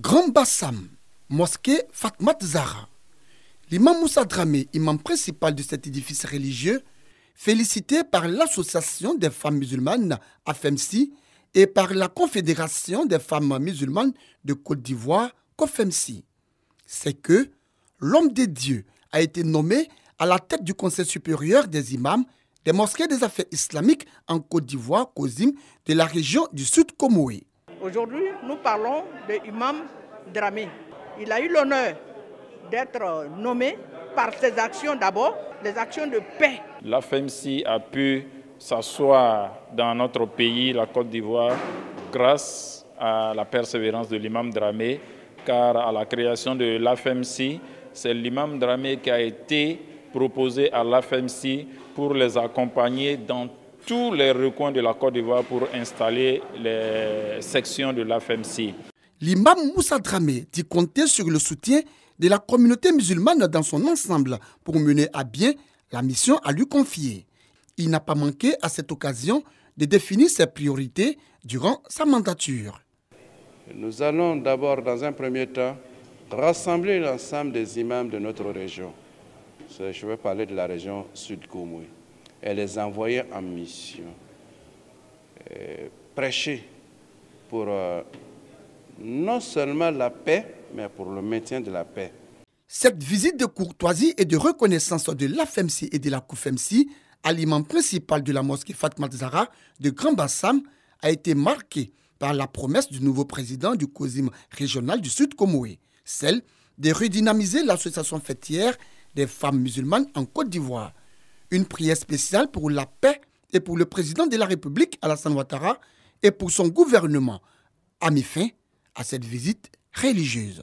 Grand Bassam, mosquée Fatmat Zahra. L'imam Moussa Dramé, imam principal de cet édifice religieux, félicité par l'Association des femmes musulmanes, AFMC et par la Confédération des femmes musulmanes de Côte d'Ivoire, COFEMSI. C'est que l'homme des dieux a été nommé à la tête du Conseil supérieur des imams des mosquées des affaires islamiques en Côte d'Ivoire, COSIM, de la région du Sud Comoé. Aujourd'hui, nous parlons de l'imam Dramé. Il a eu l'honneur d'être nommé par ses actions d'abord, les actions de paix. La a pu s'asseoir dans notre pays, la Côte d'Ivoire, grâce à la persévérance de l'imam Dramé, car à la création de l'AFMC, c'est l'imam Dramé qui a été proposé à l'AFMC pour les accompagner dans tous les recoins de la Côte d'Ivoire pour installer les sections de l'AFMC. L'imam Moussa Dramé dit compter sur le soutien de la communauté musulmane dans son ensemble pour mener à bien la mission à lui confier. Il n'a pas manqué à cette occasion de définir ses priorités durant sa mandature. Nous allons d'abord, dans un premier temps, rassembler l'ensemble des imams de notre région. Je vais parler de la région sud koumoui et les envoyer en mission. Euh, prêcher pour euh, non seulement la paix, mais pour le maintien de la paix. Cette visite de courtoisie et de reconnaissance de l'AFEMSI et de la COUFEMSI, aliment principal de la mosquée Fatma Zahra de Grand Bassam, a été marquée par la promesse du nouveau président du COSIM régional du Sud Comoé, celle de redynamiser l'association fêtière des femmes musulmanes en Côte d'Ivoire une prière spéciale pour la paix et pour le président de la République, Alassane Ouattara, et pour son gouvernement, a mis fin à cette visite religieuse.